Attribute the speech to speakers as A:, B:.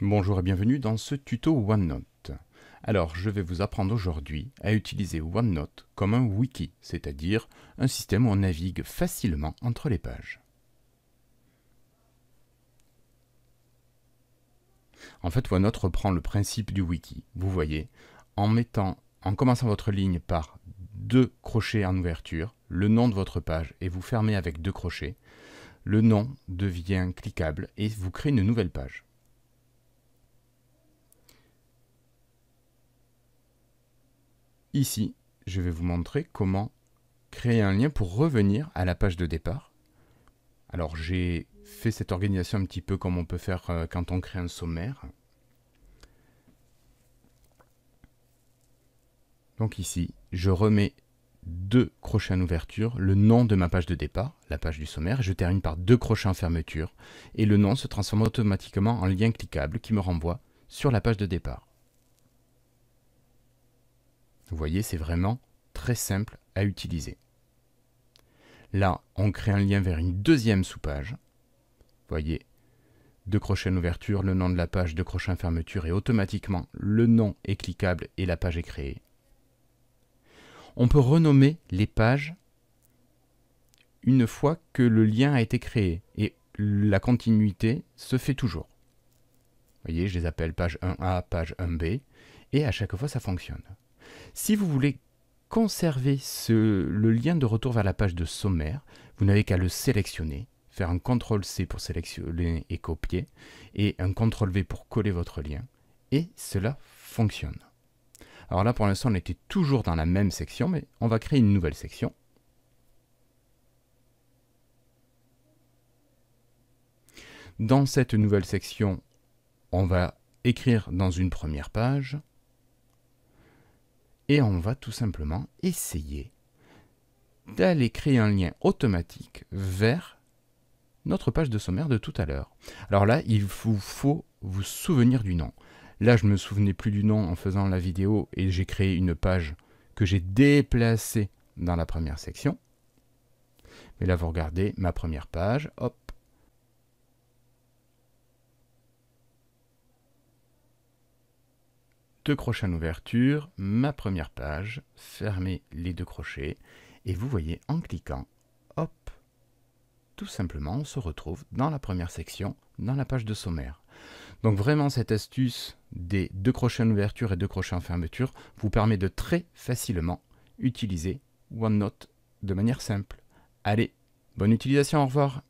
A: Bonjour et bienvenue dans ce tuto OneNote. Alors je vais vous apprendre aujourd'hui à utiliser OneNote comme un wiki, c'est-à-dire un système où on navigue facilement entre les pages. En fait, OneNote reprend le principe du wiki, vous voyez, en mettant en commençant votre ligne par deux crochets en ouverture, le nom de votre page et vous fermez avec deux crochets, le nom devient cliquable et vous créez une nouvelle page. Ici, je vais vous montrer comment créer un lien pour revenir à la page de départ. Alors j'ai fait cette organisation un petit peu comme on peut faire euh, quand on crée un sommaire. Donc ici, je remets deux crochets en ouverture, le nom de ma page de départ, la page du sommaire, je termine par deux crochets en fermeture, et le nom se transforme automatiquement en lien cliquable qui me renvoie sur la page de départ. Vous voyez, c'est vraiment très simple à utiliser. Là, on crée un lien vers une deuxième sous-page. Vous voyez, deux crochets en ouverture, le nom de la page, deux crochets en fermeture, et automatiquement, le nom est cliquable et la page est créée. On peut renommer les pages une fois que le lien a été créé et la continuité se fait toujours. Vous voyez, je les appelle page 1A, page 1B et à chaque fois ça fonctionne. Si vous voulez conserver ce, le lien de retour vers la page de sommaire, vous n'avez qu'à le sélectionner, faire un CTRL-C pour sélectionner et copier, et un CTRL-V pour coller votre lien, et cela fonctionne. Alors là, pour l'instant, on était toujours dans la même section, mais on va créer une nouvelle section. Dans cette nouvelle section, on va écrire dans une première page et on va tout simplement essayer d'aller créer un lien automatique vers notre page de sommaire de tout à l'heure. Alors là, il vous faut vous souvenir du nom. Là, je me souvenais plus du nom en faisant la vidéo et j'ai créé une page que j'ai déplacée dans la première section. Mais là, vous regardez ma première page, hop. Deux crochets en ouverture, ma première page, fermez les deux crochets, et vous voyez en cliquant, hop, tout simplement, on se retrouve dans la première section, dans la page de sommaire. Donc vraiment cette astuce des deux crochets en ouverture et deux crochets en fermeture vous permet de très facilement utiliser OneNote de manière simple. Allez, bonne utilisation, au revoir